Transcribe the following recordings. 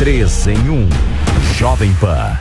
Três em um. Jovem Pan.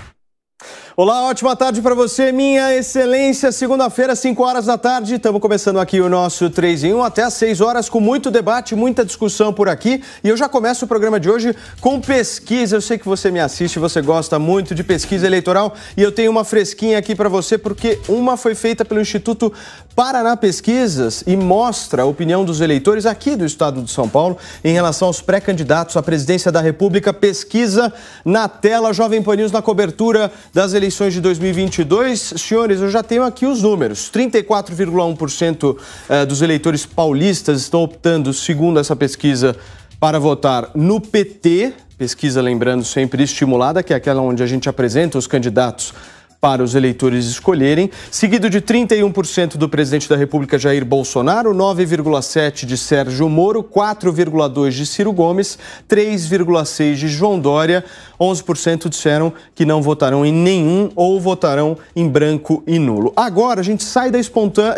Olá, ótima tarde para você, minha excelência. Segunda-feira, 5 horas da tarde, estamos começando aqui o nosso 3 em 1 até às 6 horas com muito debate, muita discussão por aqui. E eu já começo o programa de hoje com pesquisa. Eu sei que você me assiste, você gosta muito de pesquisa eleitoral e eu tenho uma fresquinha aqui para você porque uma foi feita pelo Instituto Paraná Pesquisas e mostra a opinião dos eleitores aqui do estado de São Paulo em relação aos pré-candidatos à presidência da República. Pesquisa na tela, Jovem paninhos na cobertura das eleições eleições de 2022, senhores, eu já tenho aqui os números. 34,1% eh, dos eleitores paulistas estão optando, segundo essa pesquisa, para votar no PT. Pesquisa, lembrando, sempre estimulada, que é aquela onde a gente apresenta os candidatos para os eleitores escolherem, seguido de 31% do presidente da República Jair Bolsonaro, 9,7% de Sérgio Moro, 4,2% de Ciro Gomes, 3,6% de João Dória, 11% disseram que não votarão em nenhum ou votarão em branco e nulo. Agora a gente sai da,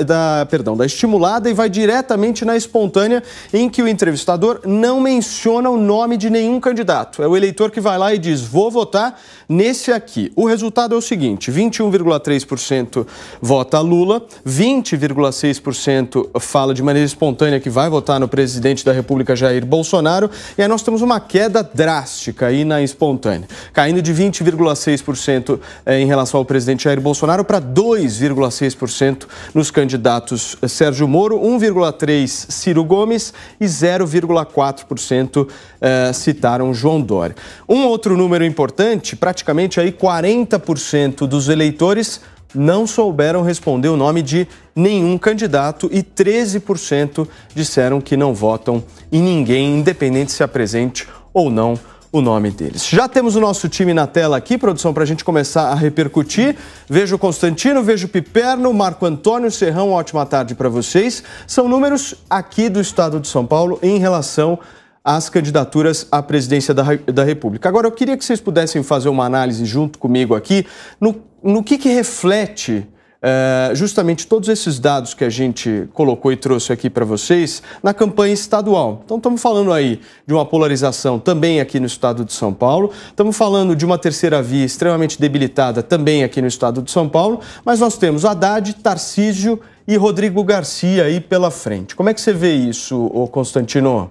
da, perdão, da estimulada e vai diretamente na espontânea, em que o entrevistador não menciona o nome de nenhum candidato. É o eleitor que vai lá e diz: vou votar Nesse aqui, o resultado é o seguinte: 21,3% vota Lula, 20,6% fala de maneira espontânea que vai votar no presidente da República Jair Bolsonaro, e aí nós temos uma queda drástica aí na espontânea, caindo de 20,6% eh, em relação ao presidente Jair Bolsonaro para 2,6% nos candidatos eh, Sérgio Moro, 1,3% Ciro Gomes e 0,4% eh, citaram João Dória. Um outro número importante, praticamente praticamente aí 40% dos eleitores não souberam responder o nome de nenhum candidato e 13% disseram que não votam em ninguém, independente se apresente ou não o nome deles. Já temos o nosso time na tela aqui, produção, para a gente começar a repercutir. Vejo Constantino, vejo Piperno, Marco Antônio Serrão, ótima tarde para vocês. São números aqui do estado de São Paulo em relação a as candidaturas à presidência da, da República. Agora, eu queria que vocês pudessem fazer uma análise junto comigo aqui no, no que, que reflete Uh, justamente todos esses dados que a gente colocou e trouxe aqui para vocês na campanha estadual. Então, estamos falando aí de uma polarização também aqui no estado de São Paulo, estamos falando de uma terceira via extremamente debilitada também aqui no estado de São Paulo, mas nós temos Haddad, Tarcísio e Rodrigo Garcia aí pela frente. Como é que você vê isso, Constantino?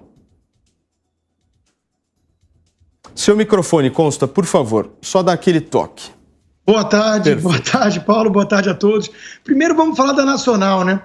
Seu microfone, consta, por favor, só dá aquele toque. Boa tarde, Perfeito. boa tarde, Paulo, boa tarde a todos. Primeiro vamos falar da Nacional, né?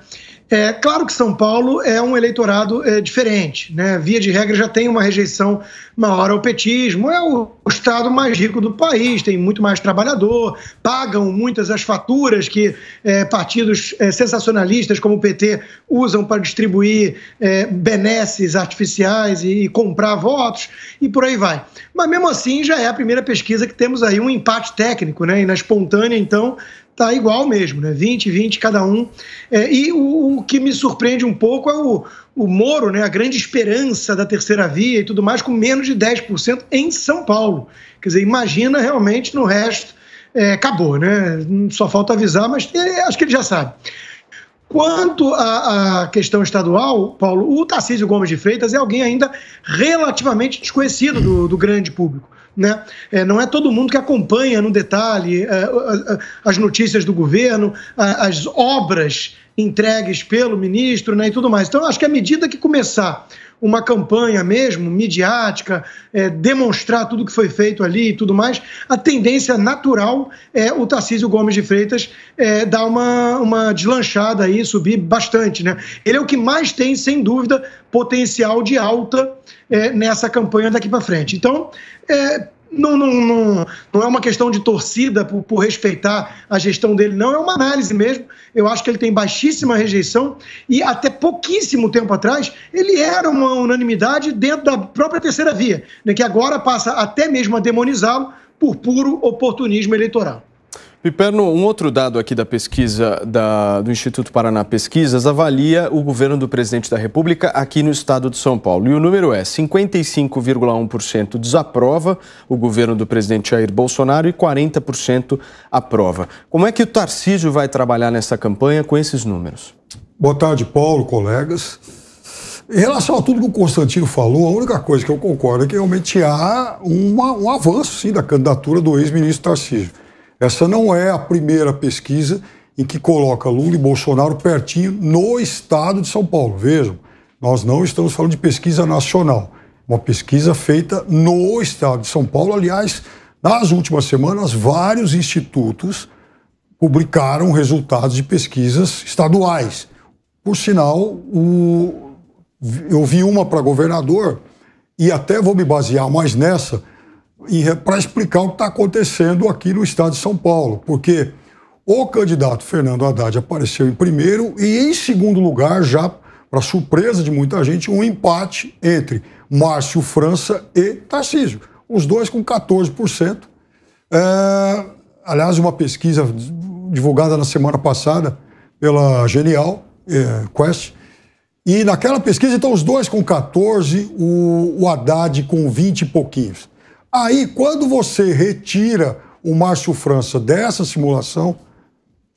É claro que São Paulo é um eleitorado é, diferente, né? Via de regra já tem uma rejeição maior ao petismo. É o estado mais rico do país, tem muito mais trabalhador, pagam muitas as faturas que é, partidos é, sensacionalistas como o PT usam para distribuir é, benesses artificiais e, e comprar votos e por aí vai. Mas mesmo assim já é a primeira pesquisa que temos aí um empate técnico, né? E na espontânea então tá igual mesmo, né? 20, 20 cada um. É, e o, o, que me surpreende um pouco é o, o Moro, né? A grande esperança da terceira via e tudo mais, com menos de 10% em São Paulo. Quer dizer, imagina realmente no resto. É, acabou, né? Só falta avisar, mas é, acho que ele já sabe. Quanto à, questão estadual, Paulo, o Tarcísio Gomes de Freitas é alguém ainda relativamente desconhecido do, do grande público. Né? É, não é todo mundo que acompanha no detalhe é, as notícias do governo, as obras entregues pelo ministro né, e tudo mais. Então, acho que à medida que começar uma campanha mesmo, midiática, é, demonstrar tudo que foi feito ali e tudo mais, a tendência natural é o Tarcísio Gomes de Freitas é, dar uma, uma deslanchada aí, subir bastante. Né? Ele é o que mais tem, sem dúvida, potencial de alta é, nessa campanha daqui para frente. Então, é, não, não, não, não é uma questão de torcida por, por respeitar a gestão dele, não, é uma análise mesmo. Eu acho que ele tem baixíssima rejeição e até pouquíssimo tempo atrás ele era uma unanimidade dentro da própria terceira via, né, que agora passa até mesmo a demonizá-lo por puro oportunismo eleitoral. Piperno, um outro dado aqui da pesquisa da, do Instituto Paraná Pesquisas avalia o governo do presidente da República aqui no estado de São Paulo. E o número é 55,1% desaprova o governo do presidente Jair Bolsonaro e 40% aprova. Como é que o Tarcísio vai trabalhar nessa campanha com esses números? Boa tarde, Paulo, colegas. Em relação a tudo que o Constantino falou, a única coisa que eu concordo é que realmente há uma, um avanço sim, da candidatura do ex-ministro Tarcísio. Essa não é a primeira pesquisa em que coloca Lula e Bolsonaro pertinho no estado de São Paulo. Vejam, nós não estamos falando de pesquisa nacional, uma pesquisa feita no estado de São Paulo. Aliás, nas últimas semanas, vários institutos publicaram resultados de pesquisas estaduais. Por sinal, o... eu vi uma para governador e até vou me basear mais nessa para explicar o que está acontecendo aqui no estado de São Paulo, porque o candidato Fernando Haddad apareceu em primeiro e em segundo lugar, já para surpresa de muita gente, um empate entre Márcio França e Tarcísio. Os dois com 14%. É, aliás, uma pesquisa divulgada na semana passada pela Genial é, Quest. E naquela pesquisa, então, os dois com 14, o, o Haddad com 20 e pouquinhos. Aí, quando você retira o Márcio França dessa simulação,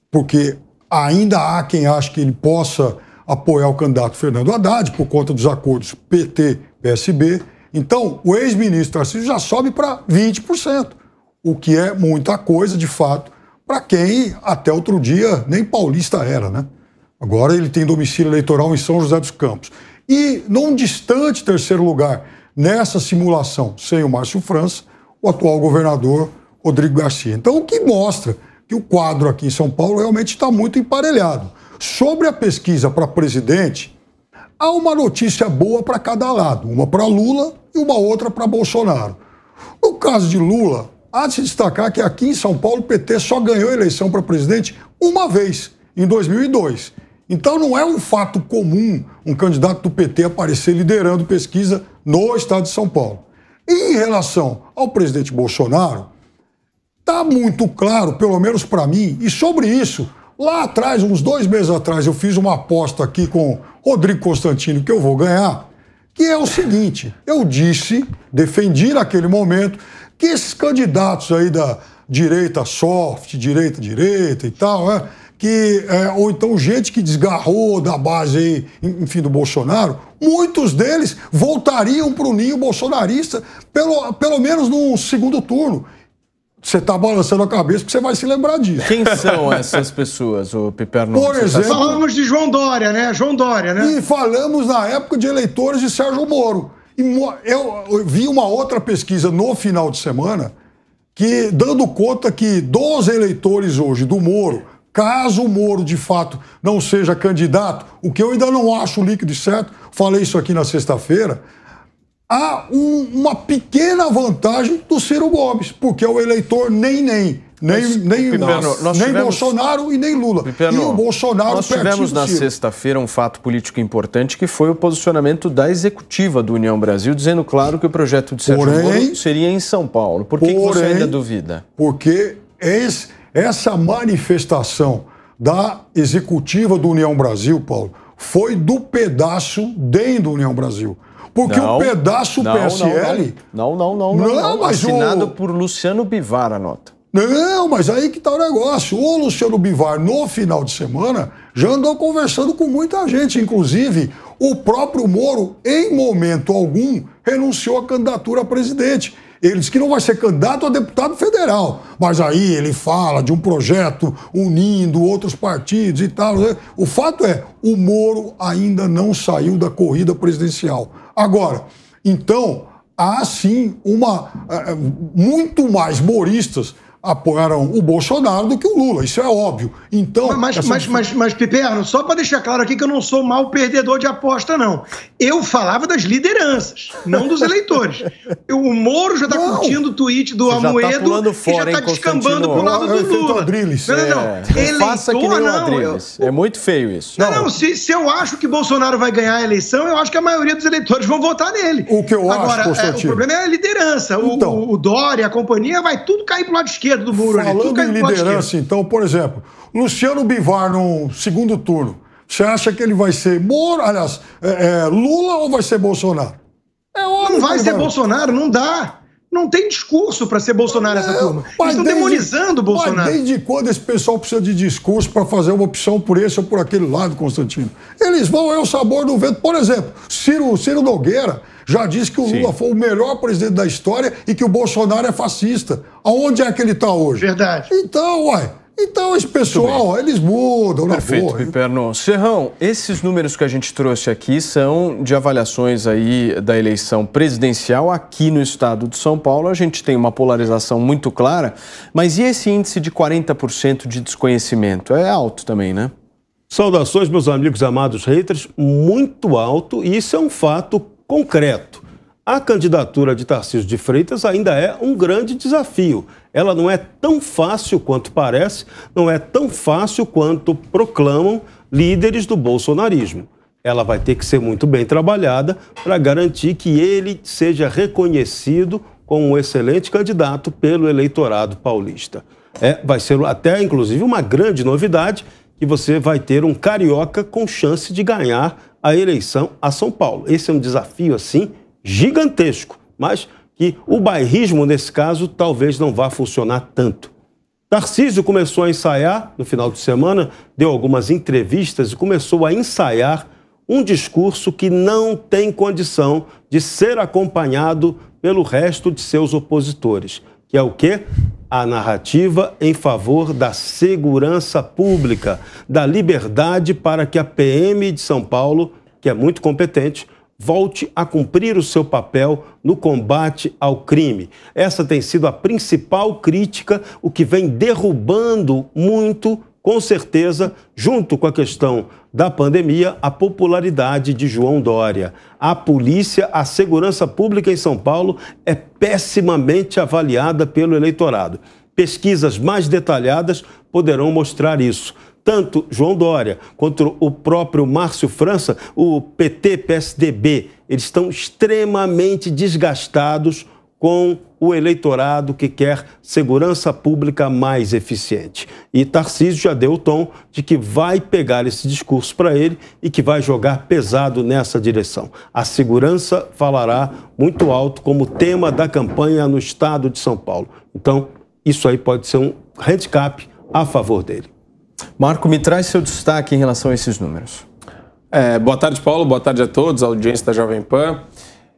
porque ainda há quem acha que ele possa apoiar o candidato Fernando Haddad por conta dos acordos PT-PSB, então o ex-ministro Tarcísio já sobe para 20%, o que é muita coisa, de fato, para quem até outro dia nem paulista era, né? Agora ele tem domicílio eleitoral em São José dos Campos. E num distante terceiro lugar, nessa simulação sem o Márcio França, o atual governador Rodrigo Garcia. Então, o que mostra que o quadro aqui em São Paulo realmente está muito emparelhado. Sobre a pesquisa para presidente, há uma notícia boa para cada lado, uma para Lula e uma outra para Bolsonaro. No caso de Lula, há de se destacar que aqui em São Paulo o PT só ganhou eleição para presidente uma vez, em 2002. Então não é um fato comum um candidato do PT aparecer liderando pesquisa no estado de São Paulo. E em relação ao presidente Bolsonaro, está muito claro, pelo menos para mim, e sobre isso, lá atrás, uns dois meses atrás, eu fiz uma aposta aqui com Rodrigo Constantino que eu vou ganhar, que é o seguinte: eu disse, defendi naquele momento, que esses candidatos aí da direita soft, direita direita e tal, né? que é, ou então gente que desgarrou da base, aí, enfim, do Bolsonaro, muitos deles voltariam para o ninho bolsonarista, pelo, pelo menos no segundo turno. Você está balançando a cabeça porque você vai se lembrar disso. Quem são essas pessoas, o Piperno? Por tá exemplo... Tá... Falamos de João Dória, né? João Dória, né? E falamos na época de eleitores de Sérgio Moro. E eu, vi uma outra pesquisa no final de semana que dando conta que dos eleitores hoje do Moro Caso o Moro, de fato, não seja candidato, o que eu ainda não acho líquido e certo, falei isso aqui na sexta-feira, há um, uma pequena vantagem do Ciro Gomes, porque é o eleitor nem nem. Nem, Mas, nem, Pipeno, nós, nem tivemos, Bolsonaro e nem Lula. Pipeno, e o Bolsonaro Nós tivemos na sexta-feira um fato político importante que foi o posicionamento da executiva do União Brasil, dizendo claro que o projeto de Sérgio porém, Moro seria em São Paulo. Por que, porém, que você ainda duvida? Porque esse, essa manifestação da executiva do União Brasil, Paulo, foi do pedaço dentro do União Brasil. Porque não, o pedaço não, PSL. Não, não, não. Não, não, não Assinado o... por Luciano Bivar a nota. Não, mas aí que tá o negócio. O Luciano Bivar, no final de semana, já andou conversando com muita gente. Inclusive, o próprio Moro, em momento algum, renunciou à candidatura a presidente. Ele disse que não vai ser candidato a deputado federal. Mas aí ele fala de um projeto unindo outros partidos e tal. Né? O fato é, o Moro ainda não saiu da corrida presidencial. Agora, então, há sim uma. Eh, eh, muito mais moristas apoiaram o Bolsonaro do que o Lula, isso é óbvio. Então, mas, essa... mas, mas, mas, Piperno, só para deixar claro aqui que eu não sou mau perdedor de aposta, não. Eu falava das lideranças, não dos eleitores. o Moro já está curtindo o tweet do Você Amoedo já tá fora, e já está descambando pro lado do é Lula. Não, não, não. É. Eleitor, não. Eu... É muito feio isso. Não, não, não se, se, eu acho que Bolsonaro vai ganhar a eleição, eu acho que a maioria dos eleitores vão votar nele. O que eu Agora, acho, Agora, é, o problema é a liderança. Então. O, o, o Dória, a companhia, vai tudo cair pro lado esquerdo esquerdo do muro. Falando em liderança, então, por exemplo, Luciano Bivar no segundo turno, você acha que ele vai ser Moro, aliás, é, é, Lula ou vai ser Bolsonaro? É, é óbvio, não vai ser Bolsonaro, não dá. Não tem discurso para ser Bolsonaro essa é, turma. Eles estão demonizando o Bolsonaro. Mas desde quando esse pessoal precisa de discurso para fazer uma opção por esse ou por aquele lado, Constantino? Eles vão é o sabor do vento. Por exemplo, Ciro, Ciro Nogueira já disse que o Sim. Lula foi o melhor presidente da história e que o Bolsonaro é fascista. Aonde é que ele está hoje? Verdade. Então, uai. Então, esse pessoal, eles mudam Perfeito, na porra. Piperno. Serrão, esses números que a gente trouxe aqui são de avaliações aí da eleição presidencial aqui no estado de São Paulo. A gente tem uma polarização muito clara, mas e esse índice de 40% de desconhecimento? É alto também, né? Saudações, meus amigos amados haters, muito alto, e isso é um fato concreto. A candidatura de Tarcísio de Freitas ainda é um grande desafio. Ela não é tão fácil quanto parece, não é tão fácil quanto proclamam líderes do bolsonarismo. Ela vai ter que ser muito bem trabalhada para garantir que ele seja reconhecido como um excelente candidato pelo eleitorado paulista. É, vai ser até, inclusive, uma grande novidade que você vai ter um carioca com chance de ganhar a eleição a São Paulo. Esse é um desafio, assim, gigantesco, mas que o bairrismo, nesse caso, talvez não vá funcionar tanto. Tarcísio começou a ensaiar no final de semana, deu algumas entrevistas e começou a ensaiar um discurso que não tem condição de ser acompanhado pelo resto de seus opositores que é o quê? A narrativa em favor da segurança pública, da liberdade para que a PM de São Paulo, que é muito competente, volte a cumprir o seu papel no combate ao crime. Essa tem sido a principal crítica, o que vem derrubando muito com certeza, junto com a questão da pandemia, a popularidade de João Dória. A polícia, a segurança pública em São Paulo é pessimamente avaliada pelo eleitorado. Pesquisas mais detalhadas poderão mostrar isso. Tanto João Dória quanto o próprio Márcio França, o PT, PSDB, eles estão extremamente desgastados com o eleitorado que quer segurança pública mais eficiente. E Tarcísio já deu o tom de que vai pegar esse discurso para ele e que vai jogar pesado nessa direção. A segurança falará muito alto como tema da campanha no estado de São Paulo. Então, isso aí pode ser um handicap a favor dele. Marco, me traz seu destaque em relação a esses números. É, boa tarde, Paulo. Boa tarde a todos, a audiência da Jovem Pan.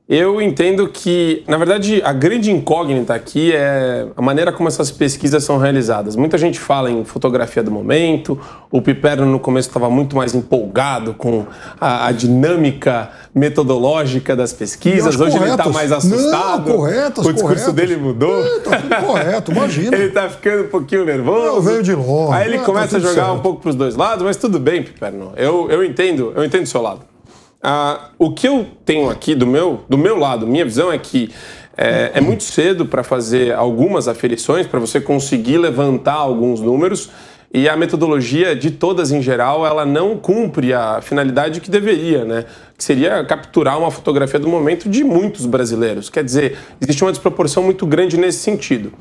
Eu entendo que, na verdade, a grande incógnita aqui é a maneira como essas pesquisas são realizadas. Muita gente fala em fotografia do momento, o Piperno no começo estava muito mais empolgado com a, a, dinâmica metodológica das pesquisas, hoje tá corretos. ele está mais assustado. Não, corretas, o discurso corretos. dele mudou. É, tá tudo correto, imagina. ele está ficando um pouquinho nervoso. Eu venho de longe. Aí ele é, começa tá a jogar certo. um pouco para os dois lados, mas tudo bem, Piperno. Eu, eu entendo, eu entendo o seu lado. Ah, o que eu tenho aqui do meu, do meu lado, minha visão é que é, é muito cedo para fazer algumas aferições, para você conseguir levantar alguns números. E a metodologia de todas em geral, ela não cumpre a finalidade que deveria, né? Que seria capturar uma fotografia do momento de muitos brasileiros. Quer dizer, existe uma desproporção muito grande nesse sentido.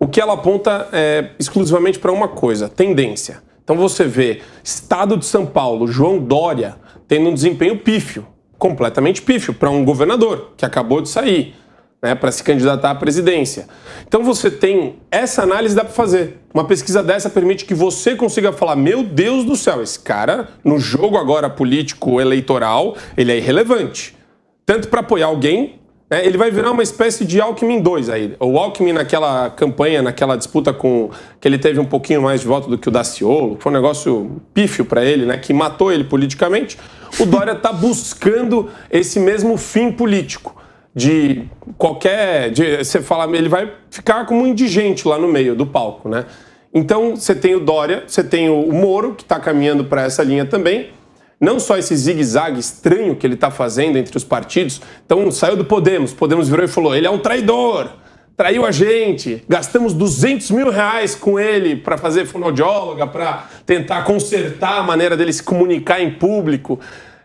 O que ela aponta é exclusivamente para uma coisa: tendência. Então você vê Estado de São Paulo, João Dória, tendo um desempenho pífio, completamente pífio, para um governador que acabou de sair, né, para se candidatar à presidência. Então você tem essa análise dá para fazer. Uma pesquisa dessa permite que você consiga falar: meu Deus do céu, esse cara no jogo agora político eleitoral ele é irrelevante, tanto para apoiar alguém é, ele vai virar uma espécie de Alckmin 2 aí. O Alckmin naquela campanha, naquela disputa com que ele teve um pouquinho mais de voto do que o Daciolo, foi um negócio pífio para ele, né, que matou ele politicamente. O Dória está buscando esse mesmo fim político de qualquer, de, você fala, ele vai ficar como um indigente lá no meio do palco, né? Então, você tem o Dória, você tem o Moro que está caminhando para essa linha também não só esse zigue-zague estranho que ele está fazendo entre os partidos. Então, saiu do Podemos, Podemos virou e falou: ele é um traidor, traiu a gente, gastamos 200 mil reais com ele para fazer fonoaudióloga, para tentar consertar a maneira dele se comunicar em público.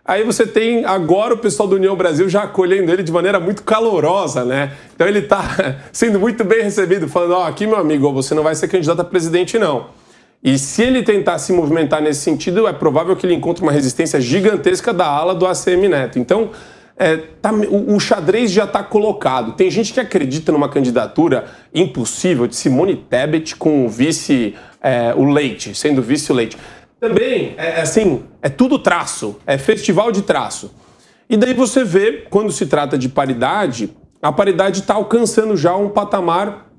Aí você tem agora o pessoal do União Brasil já acolhendo ele de maneira muito calorosa, né? Então ele está sendo muito bem recebido, falando: ó, oh, aqui meu amigo, você não vai ser candidato a presidente, não. E se ele tentar se movimentar nesse sentido, é provável que ele encontre uma resistência gigantesca da ala do ACM Neto. Então, é, tá, o, o, xadrez já está colocado. Tem gente que acredita numa candidatura impossível de Simone Tebet com o vice é, o Leite, sendo vice o Leite. Também, é, é, assim, é tudo traço, é festival de traço. E daí você vê, quando se trata de paridade, a paridade está alcançando já um patamar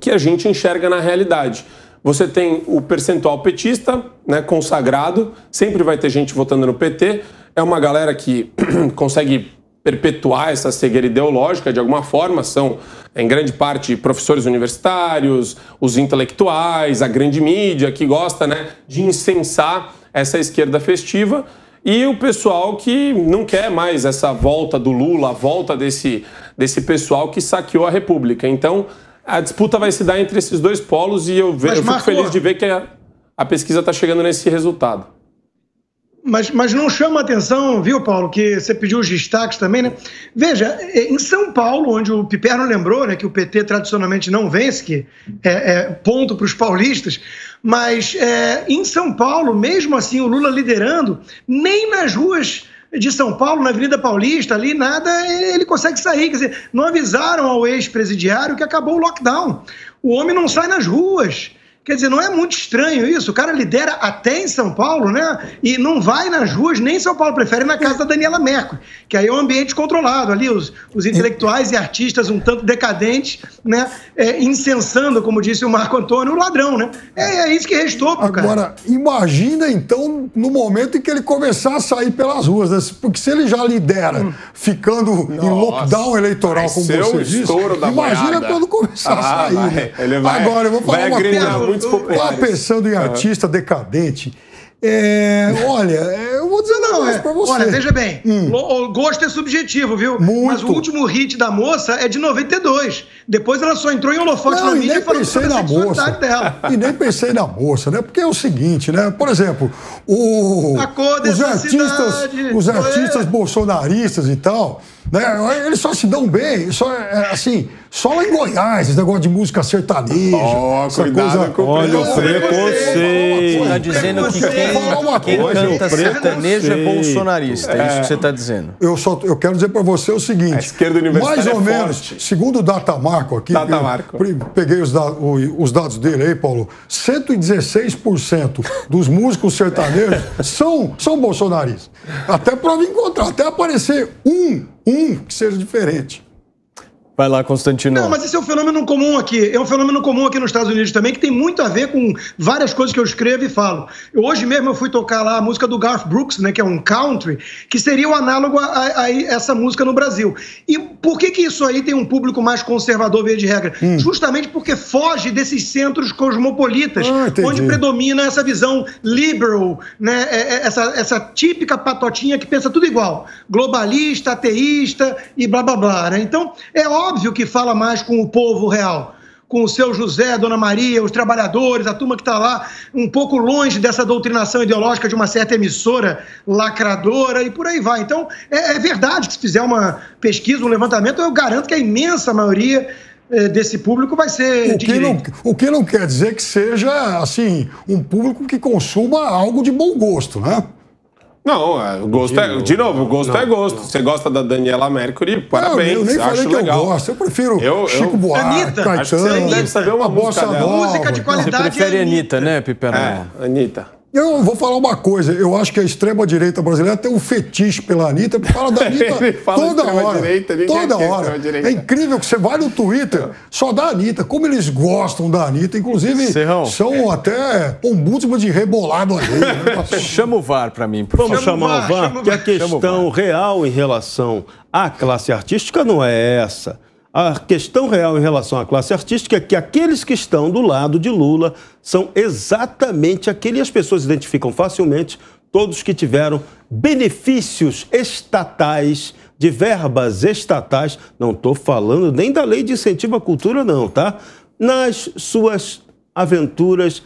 que a gente enxerga na realidade. Você tem o percentual petista, né, consagrado, sempre vai ter gente votando no PT. É uma galera que consegue perpetuar essa cegueira ideológica de alguma forma, são em grande parte professores universitários, os intelectuais, a grande mídia que gosta, né, de incensar essa esquerda festiva e o pessoal que não quer mais essa volta do Lula, a volta desse, desse pessoal que saqueou a República. Então, a disputa vai se dar entre esses dois polos e eu, ve, mas, eu fico Marco, feliz de ver que a, a pesquisa está chegando nesse resultado. Mas, mas não chama a atenção, viu, Paulo, que você pediu os destaques também, né? Veja, é, em São Paulo, onde o Piperno lembrou né, que o PT tradicionalmente não vence, que é, é ponto para os paulistas, mas é, em São Paulo, mesmo assim, o Lula liderando, nem nas ruas de São Paulo, na Avenida Paulista, ali, nada, ele consegue sair. Quer dizer, não avisaram ao ex-presidiário que acabou o lockdown. O homem não sai nas ruas. Quer dizer, não é muito estranho isso? O cara lidera até em São Paulo, né? E não vai nas ruas, nem em São Paulo, prefere na casa da Daniela Mercury, que aí é um ambiente controlado ali, os, os intelectuais e artistas um tanto decadentes, né? É, incensando, como disse o Marco Antônio, o ladrão, né? É, é isso que restou pro Agora, cara. Agora, imagina então no momento em que ele começar a sair pelas ruas, né? porque se ele já lidera hum. ficando Nossa, em lockdown eleitoral, como você disse, imagina todo quando começar ah, a sair. Vai, né? ele vai, Agora, eu vou falar vai uma coisa muitos populares. Lá pensando em artista uhum. decadente. É, olha, é, eu vou dizer não, não é. Pra você. Olha, veja bem, hum. o gosto é subjetivo, viu? Muito. Mas o último hit da moça é de 92. Depois ela só entrou em holofote não, na mídia e, nem e falou sobre a na moça. dela. E nem pensei na moça, né? Porque é o seguinte, né? Por exemplo, o, os artistas, cidade. os artistas é. bolsonaristas e tal, né? Eles só se dão bem, só é, assim só lá em Goiás, esse negócio de música sertaneja. Oh, essa coisa... com Olha o preconceito. É é você está dizendo que quem, quem canta é sertanejo é bolsonarista. É isso que você está dizendo. Eu, só, eu quero dizer para você o seguinte. A esquerda universitária Mais ou é menos, forte. segundo o Datamarco aqui... Peguei os, da, os dados dele aí, Paulo. 116% dos músicos sertanejos são, são bolsonaristas. Até prova encontrar, até aparecer um, um que seja diferente. Vai lá, Constantino. Não, mas esse é um fenômeno comum aqui. É um fenômeno comum aqui nos Estados Unidos também, que tem muito a ver com várias coisas que eu escrevo e falo. Hoje mesmo eu fui tocar lá a música do Garth Brooks, né, que é um country, que seria o análogo a, a, a essa música no Brasil. E por que, que isso aí tem um público mais conservador, via de regra? Hum. Justamente porque foge desses centros cosmopolitas, ah, onde predomina essa visão liberal, né, é, é, essa, essa típica patotinha que pensa tudo igual, globalista, ateísta e blá blá blá. Né? Então, é óbvio óbvio que fala mais com o povo real, com o seu José, Dona Maria, os trabalhadores, a turma que está lá um pouco longe dessa doutrinação ideológica de uma certa emissora lacradora e por aí vai. Então, é, é verdade que se fizer uma pesquisa, um levantamento, eu garanto que a imensa maioria é, desse público vai ser o que, não, o que não quer dizer que seja assim um público que consuma algo de bom gosto, né? Não, é, gosto de, é, de novo, gosto é não, é gosto. Não. Você gosta da Daniela Mercury, parabéns. Não, eu nem falei acho que legal. eu gosto, eu prefiro eu, Chico eu, Buarque, Anitta, Caetano. Acho que você deve saber uma música dela. Música de então. qualidade Você prefere é Anitta, Anitta, né, Piperão? É, Anitta. Eu vou falar uma coisa, eu acho que a extrema-direita brasileira tem um fetiche pela Anitta, porque fala da Anitta fala toda hora. Direita, toda hora. É incrível que você vai no Twitter, só da Anitta, como eles gostam da Anitta, inclusive Serrão. são é. até múltiplo de rebolado ali. Né? Chama o VAR para mim, por Vamos favor. Vamos chamar o VAR, VAR que a questão real em relação à classe artística não é essa. A questão real em relação à classe artística é que aqueles que estão do lado de Lula são exatamente aqueles as pessoas identificam facilmente todos que tiveram benefícios estatais, de verbas estatais, não estou falando nem da lei de incentivo à cultura, não, tá? Nas suas aventuras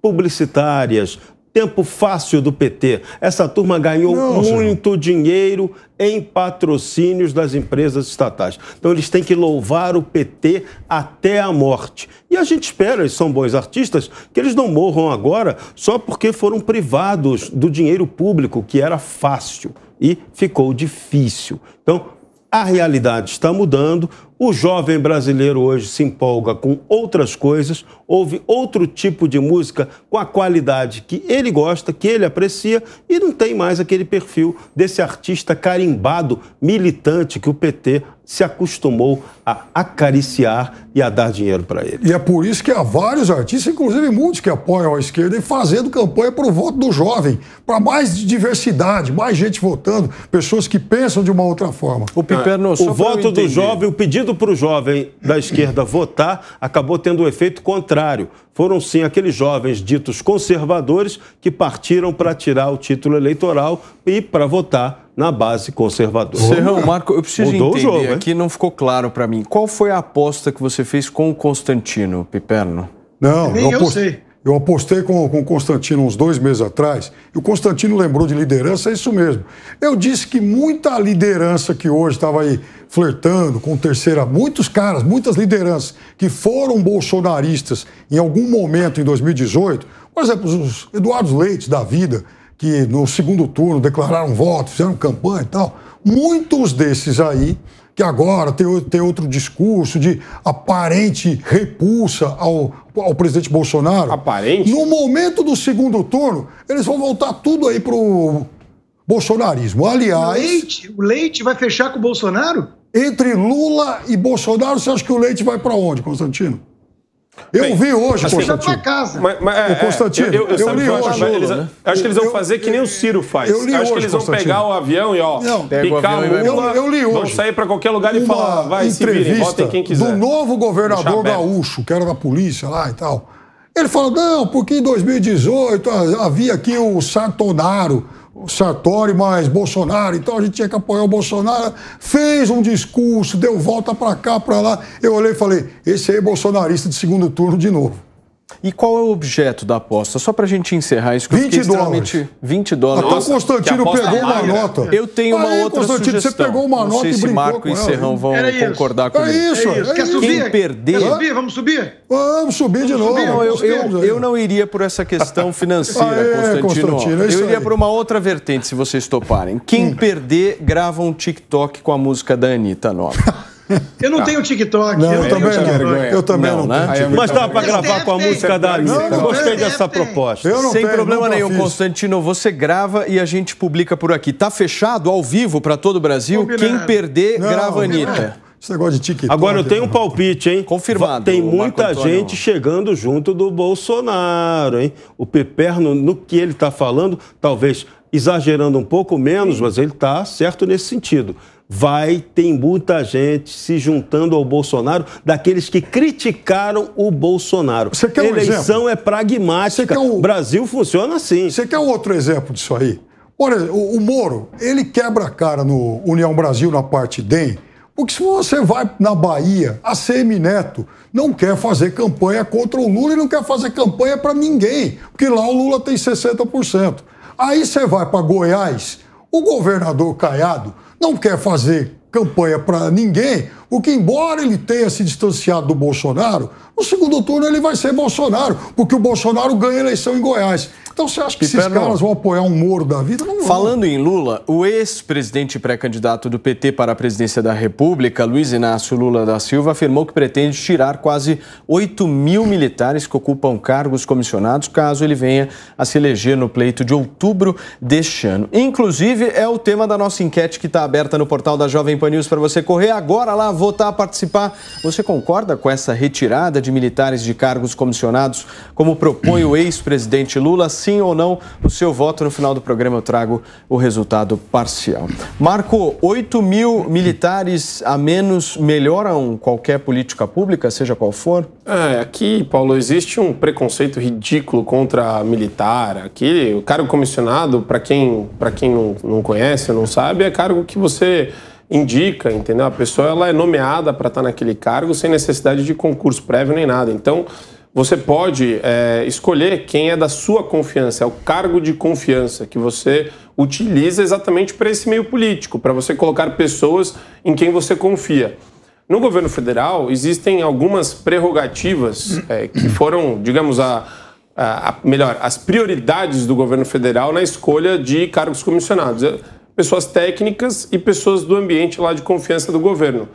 publicitárias, tempo fácil do PT. Essa turma ganhou Não, muito senhor. dinheiro em patrocínios das empresas estatais. Então eles têm que louvar o PT até a morte. E a gente espera, eles são bons artistas, que eles não morram agora só porque foram privados do dinheiro público, que era fácil e ficou difícil. Então, a realidade está mudando, o jovem brasileiro hoje se empolga com outras coisas, ouve outro tipo de música com a qualidade que ele gosta, que ele aprecia e não tem mais aquele perfil desse artista carimbado, militante que o PT se acostumou a acariciar e a dar dinheiro para ele. E é por isso que há vários artistas, inclusive muitos, que apoiam a esquerda e fazendo campanha para o voto do jovem, para mais diversidade, mais gente votando, pessoas que pensam de uma outra forma. O, Piperno, é, o voto do jovem, o pedido para o jovem da esquerda votar, acabou tendo o um efeito contrário. Foram sim aqueles jovens ditos conservadores que partiram para tirar o título eleitoral e para votar na base conservadora. Serrão, Marco, eu preciso Mudou entender jogo, aqui, não ficou claro para mim. Qual foi a aposta que você fez com o Constantino Piperno? Não, Nem eu, eu sei. Eu apostei com, com o Constantino uns dois meses atrás, e o Constantino lembrou de liderança, é isso mesmo. Eu disse que muita liderança que hoje estava aí flertando com terceira, muitos caras, muitas lideranças que foram bolsonaristas em algum momento em 2018, por exemplo, os Eduardo Leite da vida, que no segundo turno declararam voto, fizeram campanha e tal, muitos desses aí que agora tem, tem outro discurso de aparente repulsa ao, ao presidente Bolsonaro. Aparente? No momento do segundo turno, eles vão voltar tudo aí pro bolsonarismo. Aliás. O leite, o leite vai fechar com o Bolsonaro? Entre Lula e Bolsonaro, você acha que o leite vai para onde, Constantino? Eu Bem, vi hoje, assim, Constantino. Casa. Mas, mas, é, o Constantino, eu, eu, eu, eu li hoje. Acho, eles, acho que eles vão fazer que nem o Ciro faz. Eu li acho hoje, que eles vão pegar o avião e, ó, Não, picar o Lula, eu, li hoje. vão sair para qualquer lugar e falar, vai, entrevista se virem, quem quiser. do novo governador gaúcho, que era da polícia lá e tal. Ele falou, não, porque em 2018 ah, havia aqui o Sartonaro, Sartori mais Bolsonaro, então a gente tinha que apoiar o Bolsonaro. Fez um discurso, deu volta para cá, para lá. Eu olhei e falei: esse aí é bolsonarista de segundo turno de novo. E qual é o objeto da aposta? Só para a gente encerrar isso. Que 20 eu dólares. 20 dólares. Então o Constantino pegou uma nota. Eu tenho aí, uma outra Constantino, sugestão. Você pegou uma Não nota sei e se Marco e Serrão vão concordar é comigo. É isso. É isso. Quer subir? Quem perder... Quer subir? Vamos subir? Vamos subir de novo. Não, eu, eu, eu, não iria por essa questão financeira, Constantino. Constantino é eu iria por uma outra vertente, se vocês toparem. Quem hum. perder, grava um TikTok com a música da Anitta nova. Eu não tá. tenho TikTok. Não, eu, eu também não. TikTok. Eu também não, não né? Tenho. Mas dá para gravar com a música da Anitta. Gostei dessa proposta. Eu não Sem tenho, problema nenhum, fiz. Constantino. Você grava e a gente publica por aqui. Tá fechado, ao vivo, para todo o Brasil. Combinado. Quem perder, não, grava Anitta. É. Esse negócio de TikTok. Agora eu é tenho um palpite, hein? Confirmado. Tem muita gente chegando junto do Bolsonaro, hein? O Peperno, no que ele está falando, talvez exagerando um pouco menos, Sim. mas ele está certo nesse sentido vai ter muita gente se juntando ao Bolsonaro, daqueles que criticaram o Bolsonaro. Você quer um Eleição exemplo? é pragmática. O um... Brasil funciona assim. Você quer um outro exemplo disso aí? Por exemplo, o Moro, ele quebra a cara no União Brasil, na parte DEM, porque se você vai na Bahia, a CM Neto não quer fazer campanha contra o Lula e não quer fazer campanha para ninguém, porque lá o Lula tem 60%. Aí você vai para Goiás, o governador Caiado não quer fazer campanha para ninguém, o que, embora ele tenha se distanciado do Bolsonaro, no segundo turno ele vai ser Bolsonaro, porque o Bolsonaro ganha a eleição em Goiás. Então você acha que Piperno, esses caras vão apoiar um Moro da vida? Não Falando em Lula, o ex-presidente pré-candidato do PT para a presidência da República, Luiz Inácio Lula da Silva, afirmou que pretende tirar quase 8 mil militares que ocupam cargos comissionados caso ele venha a se eleger no pleito de outubro deste ano. Inclusive, é o tema da nossa enquete que está aberta no portal da Jovem Pan News para você correr agora lá voltar a participar. Você concorda com essa retirada de militares de cargos comissionados, como propõe o ex-presidente Lula? Sim ou não? O seu voto no final do programa eu trago o resultado parcial. Marco, 8 mil militares a menos melhoram qualquer política pública, seja qual for? É, aqui, Paulo, existe um preconceito ridículo contra militar. Aqui, o cargo comissionado, para quem, pra quem não, não conhece, não sabe, é cargo que você indica, entendeu? A pessoa ela é nomeada para estar tá naquele cargo sem necessidade de concurso prévio nem nada. Então, você pode é, escolher quem é da sua confiança, é o cargo de confiança que você utiliza exatamente para esse meio político, para você colocar pessoas em quem você confia. No governo federal, existem algumas prerrogativas é, que foram, digamos, a, a, a, melhor, as prioridades do governo federal na escolha de cargos comissionados pessoas técnicas e pessoas do ambiente lá de confiança do governo.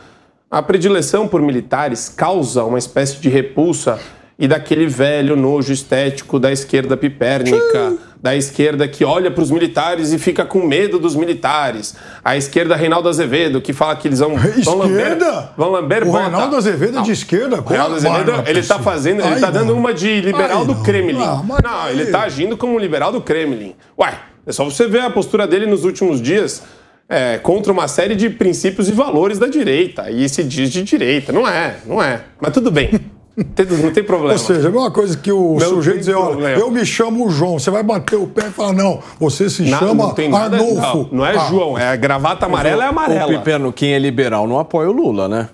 A predileção por militares causa uma espécie de repulsa e daquele velho nojo estético da esquerda pipérnica, da esquerda que olha para os militares e fica com medo dos militares. A esquerda Reinaldo Azevedo, que fala que eles vão, vão lamber. Vão lamber o bota. Reinaldo Azevedo é de esquerda? O Reinaldo Azevedo, ele está fazendo, ele está dando uma de liberal Ai, do Kremlin. Ah, não, não ele está agindo como liberal do Kremlin. Uai, é só você ver a postura dele nos últimos dias é, contra uma série de princípios e valores da direita. E se diz de direita. Não é, não é. Mas tudo bem. Não tem problema. Ou seja, é uma coisa que o não sujeito dizer, olha, eu me chamo João. Você vai bater o pé e falar, não, você se chama não Arnolfo. Não, não é ah. João, é a gravata amarela é amarela. O Piperno, quem é liberal não apoia o Lula, né?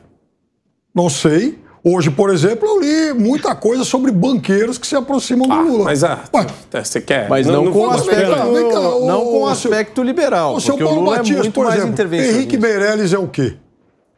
Não sei. Hoje, por exemplo, eu li muita coisa sobre banqueiros que se aproximam do ah, Lula. Mas ah, é, você quer. Mas não, não, não com aspecto, cá, o, não com aspecto liberal. O seu Paulo o Lula é Matias, é por exemplo, Henrique Meirelles é o quê?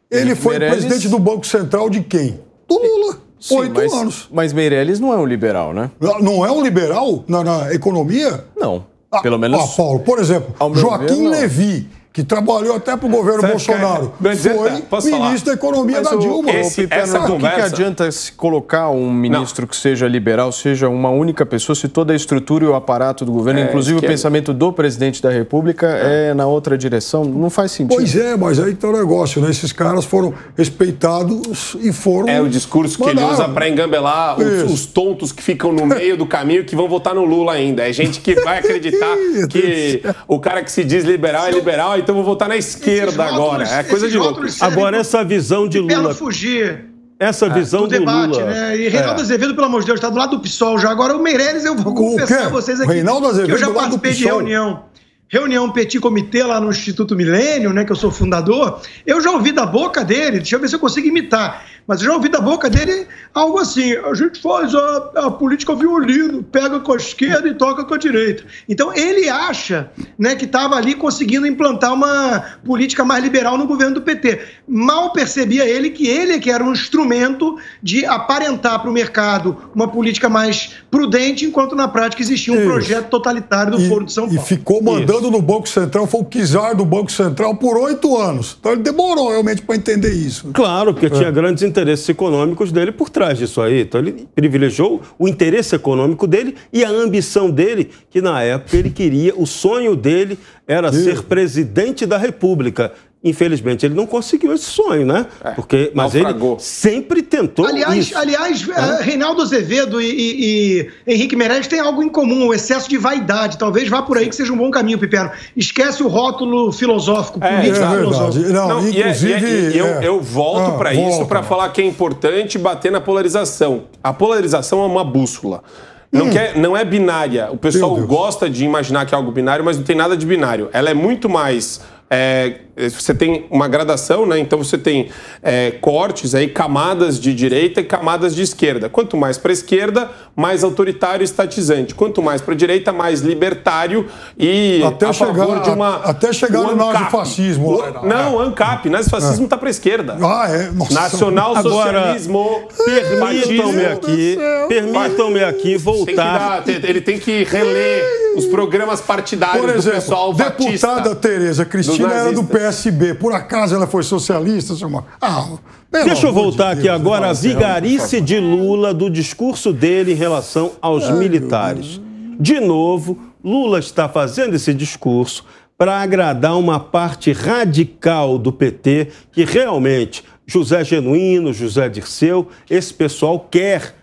Ele foi Meirelles... presidente do Banco Central de quem? Do Lula. Sim, Oito mas, anos. Mas Meirelles não é um liberal, né? Não é um liberal na, na economia? Não. Ah, pelo menos. Ah, Paulo, por exemplo, Joaquim ver, Levi que trabalhou até para o governo Sabe Bolsonaro, que... É? foi tá, Posso ministro falar? da Economia Mas da Dilma. Esse, essa conversa... O que, que, adianta se colocar um ministro não. que seja liberal, seja uma única pessoa, se toda a estrutura e o aparato do governo, é, inclusive o pensamento do presidente da República, é. é. na outra direção? Não faz sentido. Pois é, mas aí está o negócio, né? Esses caras foram respeitados e foram. É o discurso que mandaram. ele usa para engambelar os, os, tontos que ficam no meio do caminho que vão votar no Lula ainda. É gente que vai acreditar que o cara que se diz liberal é liberal e então vou votar na esquerda agora. é coisa de louco. Agora, essa visão de Lula. fugir. Essa é, visão de do, do debate, Lula. Né? E é. Reinaldo é. Azevedo, pelo amor de Deus, está do lado do PSOL já. Agora o Meireles, eu vou confessar a vocês aqui. Reinaldo Azevedo, que eu já participei lado do PSOL. de reunião reunião Petit Comitê lá no Instituto Milênio, né, que eu sou fundador, eu já ouvi da boca dele, deixa eu ver se eu consigo imitar, mas eu já ouvi da boca dele algo assim, a gente faz a, a política violino, pega com a esquerda e toca com a direita. Então ele acha né, que estava ali conseguindo implantar uma política mais liberal no governo do PT. Mal percebia ele que ele é que era um instrumento de aparentar para o mercado uma política mais prudente, enquanto na prática existia um Isso. projeto totalitário do e, Foro de São Paulo. E ficou mandando estando no Banco Central, foi o quizar do Banco Central por oito anos. Então ele demorou realmente para entender isso. Claro, porque é. tinha grandes interesses econômicos dele por trás disso aí. Então ele privilegiou o interesse econômico dele e a ambição dele, que na época ele queria, o sonho dele era ser presidente da República. Infelizmente, ele não conseguiu esse sonho, né? É, Porque, mas naufragou. ele sempre tentou. Aliás, isso. aliás é. Reinaldo Azevedo e, e, e, Henrique Meirelles têm algo em comum, o excesso de vaidade. Talvez vá por aí que seja um bom caminho, Pipero. Esquece o rótulo filosófico, é, político é, filosófico. Não, não, é, é, inclusive. E, eu, eu volto ah, para isso para falar que é importante bater na polarização. A polarização é uma bússola. Não, hum. quer, não é binária. O pessoal gosta de imaginar que é algo binário, mas não tem nada de binário. Ela é muito mais é, você tem uma gradação, né? então você tem é, cortes, aí, camadas de direita e camadas de esquerda. Quanto mais para a esquerda, mais autoritário e estatizante. Quanto mais para a direita, mais libertário e até a chegar, favor de uma. Até chegar um no nazifascismo. não, é. ANCAP. Nazifascismo está é. é. Tá para a esquerda. Ah, é? Nacional socialismo. Permitam-me aqui, permitam aqui voltar. Tem dar, ele tem que reler os programas partidários por exemplo, do pessoal batista. Deputada Tereza Cristina era do PSB. Por acaso ela foi socialista, seu Ah, Deixa eu voltar de aqui Deus, agora à é vigarice de Lula do discurso dele em relação aos militares. De novo, Lula está fazendo esse discurso para agradar uma parte radical do PT que realmente José Genuíno, José Dirceu, esse pessoal quer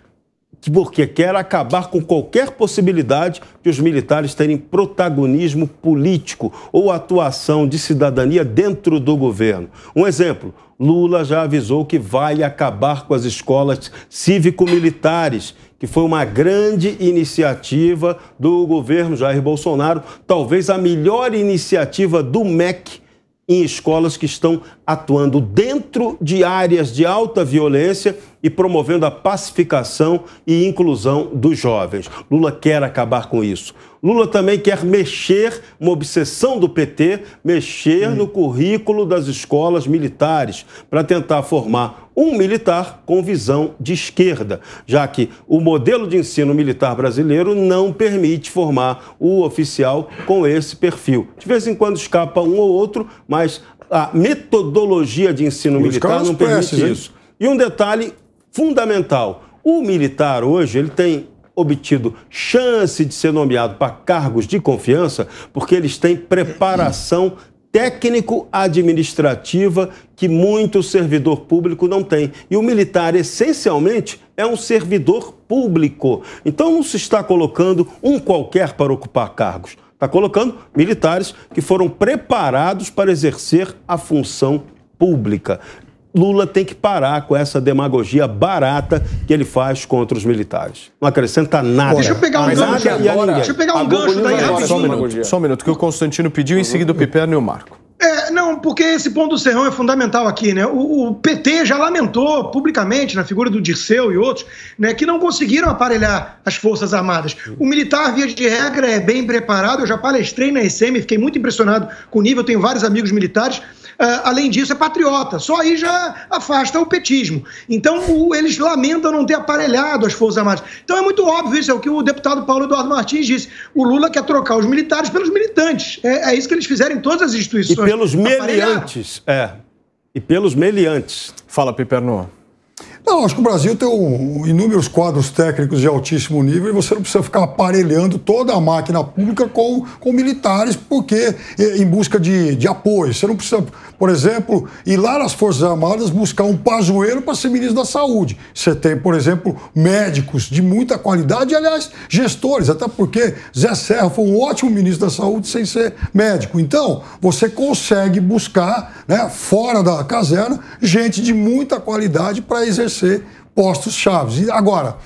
porque quer acabar com qualquer possibilidade de os militares terem protagonismo político ou atuação de cidadania dentro do governo. Um exemplo: Lula já avisou que vai acabar com as escolas cívico-militares, que foi uma grande iniciativa do governo Jair Bolsonaro, talvez a melhor iniciativa do MEC em escolas que estão atuando dentro de áreas de alta violência e promovendo a pacificação e inclusão dos jovens. Lula quer acabar com isso. Lula também quer mexer, uma obsessão do PT, mexer hum. no currículo das escolas militares para tentar formar um militar com visão de esquerda, já que o modelo de ensino militar brasileiro não permite formar o oficial com esse perfil. De vez em quando escapa um ou outro, mas a metodologia de ensino militar não permite isso. Hein? E um detalhe fundamental. O militar hoje ele tem obtido chance de ser nomeado para cargos de confiança porque eles têm preparação técnico-administrativa que muito servidor público não tem. E o militar, essencialmente, é um servidor público. Então não se está colocando um qualquer para ocupar cargos. Está colocando militares que foram preparados para exercer a função pública. Lula tem que parar com essa demagogia barata que ele faz contra os militares. Não acrescenta nada. Deixa eu pegar um gancho, agora, deixa eu pegar um gancho daí é rapidinho. Só um minuto, só um minuto que o Constantino pediu, em seguida o Piperno e o Marco. É, não, porque esse ponto do Serrão é fundamental aqui, né? O, o, PT já lamentou publicamente, na figura do Dirceu e outros, né, que não conseguiram aparelhar as Forças Armadas. O militar, via de regra, é bem preparado. Eu já palestrei na ECM, fiquei muito impressionado com o nível, tenho vários amigos militares. Ah, além disso, é patriota. Só aí já afasta o petismo. Então, o, eles lamentam não ter aparelhado as Forças Armadas. Então, é muito óbvio isso, é o que o deputado Paulo Eduardo Martins disse. O Lula quer trocar os militares pelos militantes. É, é isso que eles fizeram em todas as instituições. E pelos meliantes, é. E pelos meliantes. Fala, Piperno. Não, acho que o Brasil tem um, inúmeros quadros técnicos de altíssimo nível e você não precisa ficar aparelhando toda a máquina pública com, com militares porque eh, em busca de, de apoio. Você não precisa, por exemplo, ir lá nas Forças Armadas buscar um pazueiro para ser ministro da Saúde. Você tem, por exemplo, médicos de muita qualidade aliás, gestores, até porque Zé Serra foi um ótimo ministro da Saúde sem ser médico. Então, você consegue buscar, né, fora da caserna, gente de muita qualidade para exercer estabelecer postos chaves. Agora,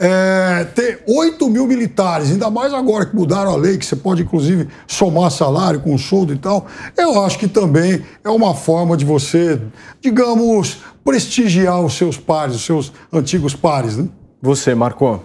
é, ter 8 mil militares, ainda mais agora que mudaram a lei, que você pode inclusive somar salário com soldo e tal, eu acho que também é uma forma de você, digamos, prestigiar os seus pares, os seus antigos pares. Né? Você, Marcou.